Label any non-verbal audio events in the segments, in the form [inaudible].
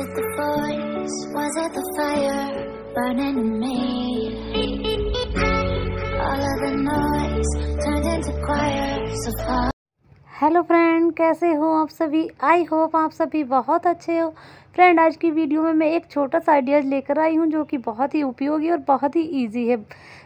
it the voice? Was it the fire burning in me? All of the noise turned into choirs of hello friend कैसे हो आप सभी I hope आप सभी बहुत अच्छे हो फ्रेंड आज की वीडियो में मैं एक छोटा सा आइडियाज लेकर आई हूँ जो कि बहुत ही उपयोगी और बहुत ही इजी है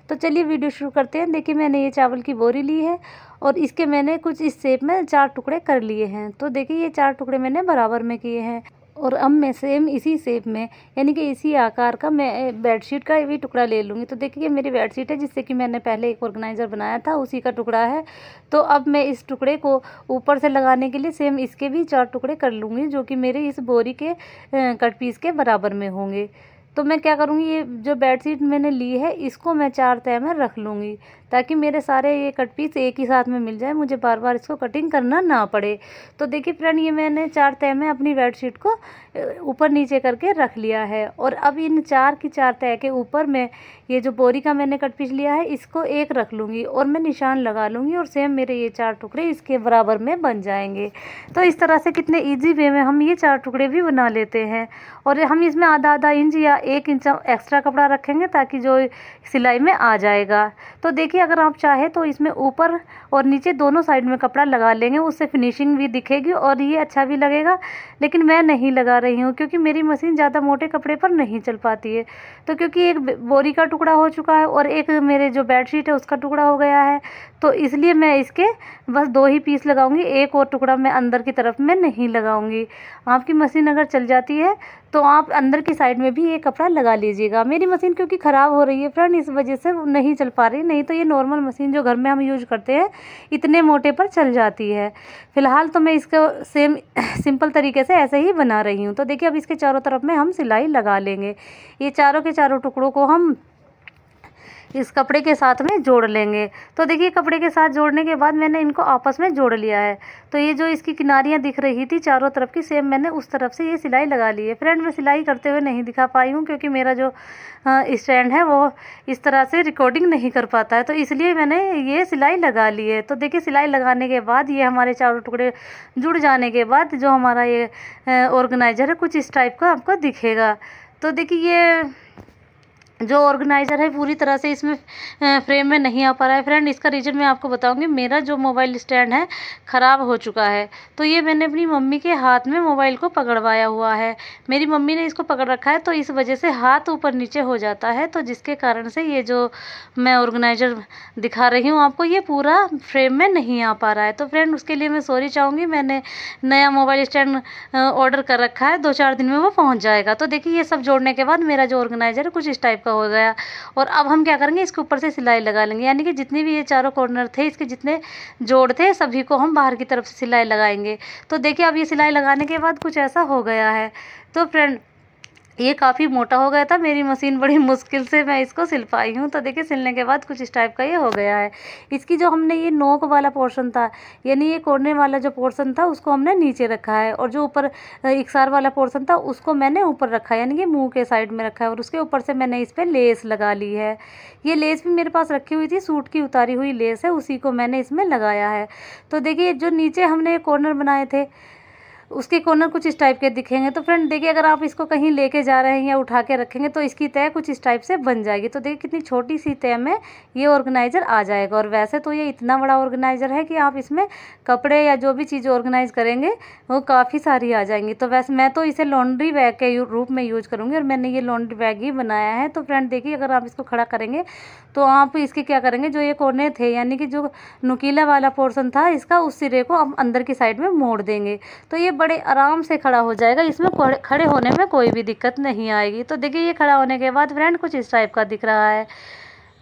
तो चलिए वीडियो शुरू करते हैं देखिए मैंने ये चावल की बोरी ली है और इसके मैंने कुछ इस शेप में चार टुकड़े कर लिए हैं तो देखिए ये चार टुकड़े मैंने बराबर में किए हैं और अब मैं सेम इसी शेप में यानी कि इसी आकार का मैं बेडशीट का भी टुकड़ा ले लूँगी तो देखिए मेरी बेडशीट है जिससे कि मैंने पहले एक ऑर्गेनाइज़र बनाया था उसी का टुकड़ा है तो अब मैं इस टुकड़े को ऊपर से लगाने के लिए सेम इसके भी चार टुकड़े कर लूँगी जो कि मेरे इस बोरी के कट पीस के बराबर में होंगे तो मैं क्या करूँगी ये जो बेडशीट मैंने ली है इसको मैं चार तय में रख लूँगी ताकि मेरे सारे ये कट पीस एक ही साथ में मिल जाए मुझे बार बार इसको कटिंग करना ना पड़े तो देखिए फ्रेंड ये मैंने चार तय में अपनी बेडशीट को ऊपर नीचे करके रख लिया है और अब इन चार की चार तय के ऊपर मैं ये जो बोरी का मैंने कट पीस लिया है इसको एक रख लूँगी और मैं निशान लगा लूँगी और सेम मेरे ये चार टुकड़े इसके बराबर में बन जाएंगे तो इस तरह से कितने ईजी वे में हम ये चार टुकड़े भी बना लेते हैं और हम इसमें आधा आधा इंच या एक इंच एक्स्ट्रा कपड़ा रखेंगे ताकि जो सिलाई में आ जाएगा तो देखिए अगर आप चाहें तो इसमें ऊपर और नीचे दोनों साइड में कपड़ा लगा लेंगे उससे फिनिशिंग भी दिखेगी और ये अच्छा भी लगेगा लेकिन मैं नहीं लगा रही हूँ क्योंकि मेरी मशीन ज़्यादा मोटे कपड़े पर नहीं चल पाती है तो क्योंकि एक बोरी का टुकड़ा हो चुका है और एक मेरे जो बेड है उसका टुकड़ा हो गया है तो इसलिए मैं इसके बस दो ही पीस लगाऊंगी एक और टुकड़ा मैं अंदर की तरफ में नहीं लगाऊँगी आपकी मशीन अगर चल जाती है तो आप अंदर की साइड में भी ये कपड़ा लगा लीजिएगा मेरी मशीन क्योंकि ख़राब हो रही है फ्रेंड इस वजह से नहीं चल पा रही नहीं तो ये नॉर्मल मशीन जो घर में हम यूज करते हैं इतने मोटे पर चल जाती है फ़िलहाल तो मैं इसको सेम सिंपल [coughs] तरीके से ऐसे ही बना रही हूँ तो देखिए अब इसके चारों तरफ में हम सिलाई लगा लेंगे ये चारों के चारों टुकड़ों को हम इस कपड़े के साथ में जोड़ लेंगे तो देखिए कपड़े के साथ जोड़ने के बाद मैंने इनको आपस में जोड़ लिया है तो ये जो इसकी किनारियाँ दिख रही थी चारों तरफ की सेम मैंने उस तरफ से ये सिलाई लगा ली है फ्रेंड मैं सिलाई करते हुए नहीं दिखा पाई हूँ क्योंकि मेरा जो स्टैंड है वो इस तरह से रिकॉर्डिंग नहीं कर पाता है तो इसलिए मैंने ये सिलाई लगा ली है तो देखिए सिलाई लगाने के बाद ये हमारे चारों टुकड़े जुड़ जाने के बाद जो हमारा ये ऑर्गेनाइज़र है कुछ इस टाइप का आपको दिखेगा तो देखिए ये जो ऑर्गेनाइज़र है पूरी तरह से इसमें फ्रेम में नहीं आ पा रहा है फ्रेंड इसका रीज़न मैं आपको बताऊंगी मेरा जो मोबाइल स्टैंड है ख़राब हो चुका है तो ये मैंने अपनी मम्मी के हाथ में मोबाइल को पकड़वाया हुआ है मेरी मम्मी ने इसको पकड़ रखा है तो इस वजह से हाथ ऊपर नीचे हो जाता है तो जिसके कारण से ये जो मैं ऑर्गेनाइज़र दिखा रही हूँ आपको ये पूरा फ्रेम में नहीं आ पा रहा है तो फ्रेंड उसके लिए मैं सॉरी चाहूँगी मैंने नया मोबाइल स्टैंड ऑर्डर कर रखा है दो चार दिन में वो पहुँच जाएगा तो देखिए ये सब जोड़ने के बाद मेरा जो ऑर्गेनाइज़र है कुछ इस टाइप का का हो गया और अब हम क्या करेंगे इसके ऊपर से सिलाई लगा लेंगे यानी कि जितने भी ये चारों कॉर्नर थे इसके जितने जोड़ थे सभी को हम बाहर की तरफ से सिलाई लगाएंगे तो देखिए अब ये सिलाई लगाने के बाद कुछ ऐसा हो गया है तो फ्रेंड ये काफ़ी मोटा हो गया था मेरी मशीन बड़ी मुश्किल से मैं इसको सिल पाई हूँ तो देखिए सिलने के बाद कुछ इस टाइप का ये हो गया है इसकी जो हमने ये नोक वाला पोर्शन था यानी ये कोने वाला जो पोर्शन था उसको हमने नीचे रखा है और जो ऊपर इकसार वाला पोर्शन था उसको मैंने ऊपर रखा है यानी कि मुँह के साइड में रखा है और उसके ऊपर से मैंने इस पर लेस लगा ली है ये लेस भी मेरे पास रखी हुई थी सूट की उतारी हुई लेस है उसी को मैंने इसमें लगाया है तो देखिए जो नीचे हमने कॉर्नर बनाए थे उसके कॉर्नर कुछ इस टाइप के दिखेंगे तो फ्रेंड देखिए अगर आप इसको कहीं लेके जा रहे हैं या उठा के रखेंगे तो इसकी तय कुछ इस टाइप से बन जाएगी तो देखिए कितनी छोटी सी तय में ये ऑर्गेनाइज़र आ जाएगा और वैसे तो ये इतना बड़ा ऑर्गेनाइज़र है कि आप इसमें कपड़े या जो भी चीज़ ऑर्गेनाइज़ करेंगे वो काफ़ी सारी आ जाएंगी तो वैसे मैं तो इसे लॉन्ड्री बैग के रूप में यूज़ करूँगी और मैंने ये लॉन्ड्री बैग ही बनाया है तो फ्रेंड देखिए अगर आप इसको खड़ा करेंगे तो आप इसके क्या करेंगे जो ये कोने थे यानी कि जो नुकीला वाला पोर्सन था इसका उस सिरे को आप अंदर की साइड में मोड़ देंगे तो ये बड़े आराम से खड़ा हो जाएगा इसमें खड़े होने में कोई भी दिक्कत नहीं आएगी तो देखिए ये खड़ा होने के बाद फ्रेंड कुछ इस टाइप का दिख रहा है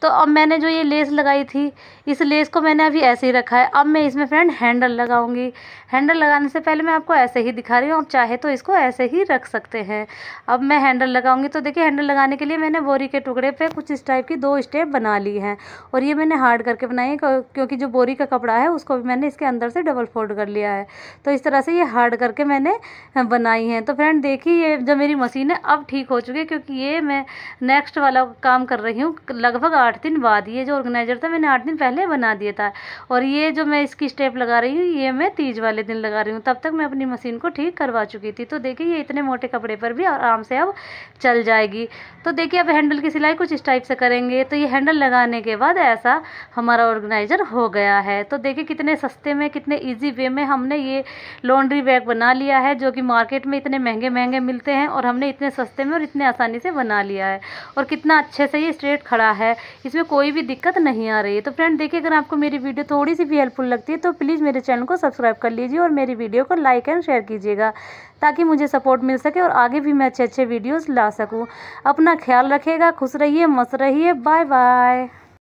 तो अब मैंने जो ये लेस लगाई थी इस लेस को मैंने अभी ऐसे ही रखा है अब मैं इसमें फ्रेंड हैंडल लगाऊंगी हैंडल लगाने से पहले मैं आपको ऐसे ही दिखा रही हूँ आप चाहे तो इसको ऐसे ही रख सकते हैं अब मैं हैंडल लगाऊंगी तो देखिए हैंडल लगाने के लिए मैंने बोरी के टुकड़े पर कुछ इस टाइप की दो स्टेप बना ली हैं और ये मैंने हार्ड करके बनाई क्योंकि जो बोरी का कपड़ा है उसको भी मैंने इसके अंदर से डबल फोल्ड कर लिया है तो इस तरह से ये हार्ड करके मैंने बनाई हैं तो फ्रेंड देखिए ये जो मेरी मशीन है अब ठीक हो चुकी है क्योंकि ये मैं नेक्स्ट वाला काम कर रही हूँ लगभग आठ आठ दिन बाद ये जो ऑर्गेनाइजर था मैंने आठ दिन पहले बना दिया था और ये जो मैं इसकी स्टेप लगा रही हूँ ये मैं तीज वाले दिन लगा रही हूँ तब तक मैं अपनी मशीन को ठीक करवा चुकी थी तो देखिए ये इतने मोटे कपड़े पर भी आराम से अब चल जाएगी तो देखिए अब हैंडल की सिलाई कुछ इस टाइप से करेंगे तो ये हैंडल लगाने के बाद ऐसा हमारा ऑर्गेनाइजर हो गया है तो देखिए कितने सस्ते में कितने ईजी वे में हमने ये लॉन्ड्री बैग बना लिया है जो कि मार्केट में इतने महंगे महंगे मिलते हैं और हमने इतने सस्ते में और इतने आसानी से बना लिया है और कितना अच्छे से ये स्ट्रेट खड़ा है इसमें कोई भी दिक्कत नहीं आ रही है तो फ्रेंड देखिए अगर आपको मेरी वीडियो थोड़ी सी भी हेल्पफुल लगती है तो प्लीज़ मेरे चैनल को सब्सक्राइब कर लीजिए और मेरी वीडियो को लाइक एंड शेयर कीजिएगा ताकि मुझे सपोर्ट मिल सके और आगे भी मैं अच्छे अच्छे वीडियोज़ ला सकूँ अपना ख्याल रखिएगा खुश रहिए मस्त रहिए बाय बाय